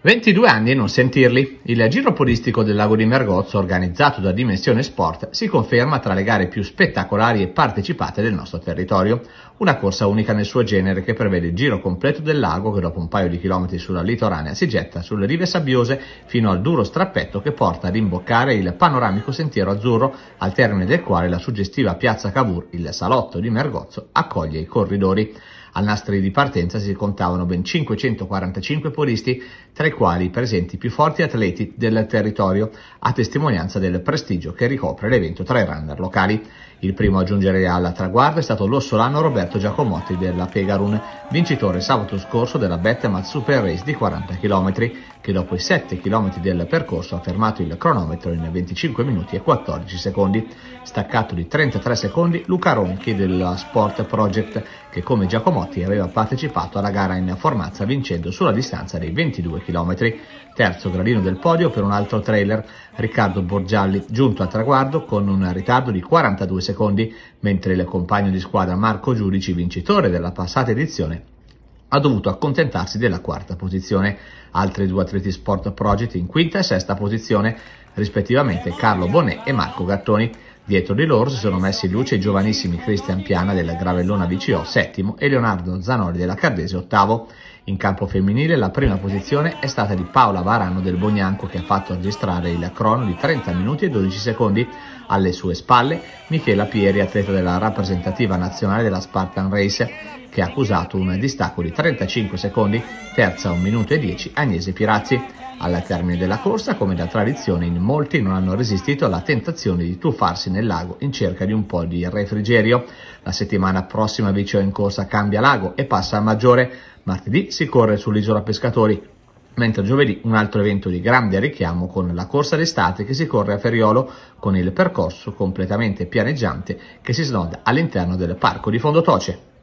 22 anni e non sentirli. Il giro polistico del lago di Mergozzo, organizzato da Dimensione Sport, si conferma tra le gare più spettacolari e partecipate del nostro territorio. Una corsa unica nel suo genere che prevede il giro completo del lago che dopo un paio di chilometri sulla litoranea si getta sulle rive sabbiose fino al duro strappetto che porta ad imboccare il panoramico sentiero azzurro, al termine del quale la suggestiva piazza Cavour, il salotto di Mergozzo, accoglie i corridori. Al nastro di partenza si contavano ben 545 polisti, tra i quali presenti i più forti atleti del territorio, a testimonianza del prestigio che ricopre l'evento tra i runner locali. Il primo a giungere alla traguardo è stato l'ossolano Roberto Giacomotti della Pegarun, vincitore sabato scorso della Bette Super Race di 40 km, che dopo i 7 km del percorso ha fermato il cronometro in 25 minuti e 14 secondi. Staccato di 33 secondi Luca Ronchi della Sport Project che come Giacomotti aveva partecipato alla gara in Formazza vincendo sulla distanza dei 22 km. Terzo gradino del podio per un altro trailer, Riccardo Borgialli giunto al traguardo con un ritardo di 42 secondi, mentre il compagno di squadra Marco Giudici, vincitore della passata edizione, ha dovuto accontentarsi della quarta posizione. Altri due atleti Sport Project in quinta e sesta posizione, rispettivamente Carlo Bonnet e Marco Gattoni. Dietro di loro si sono messi in luce i giovanissimi Cristian Piana della Gravellona VCO cioè, settimo e Leonardo Zanoli della Cardese ottavo. In campo femminile la prima posizione è stata di Paola Varano del Bognanco che ha fatto registrare il crono di 30 minuti e 12 secondi. Alle sue spalle Michela Pieri, atleta della rappresentativa nazionale della Spartan Race, che ha accusato un distacco di 35 secondi, terza 1 minuto e 10 Agnese Pirazzi. Al termine della corsa, come da tradizione, in molti non hanno resistito alla tentazione di tuffarsi nel lago in cerca di un po' di refrigerio. La settimana prossima Vicio in corsa cambia lago e passa a Maggiore. Martedì si corre sull'isola Pescatori, mentre giovedì un altro evento di grande richiamo con la corsa d'estate che si corre a Ferriolo con il percorso completamente pianeggiante che si snoda all'interno del parco di Fondotoce.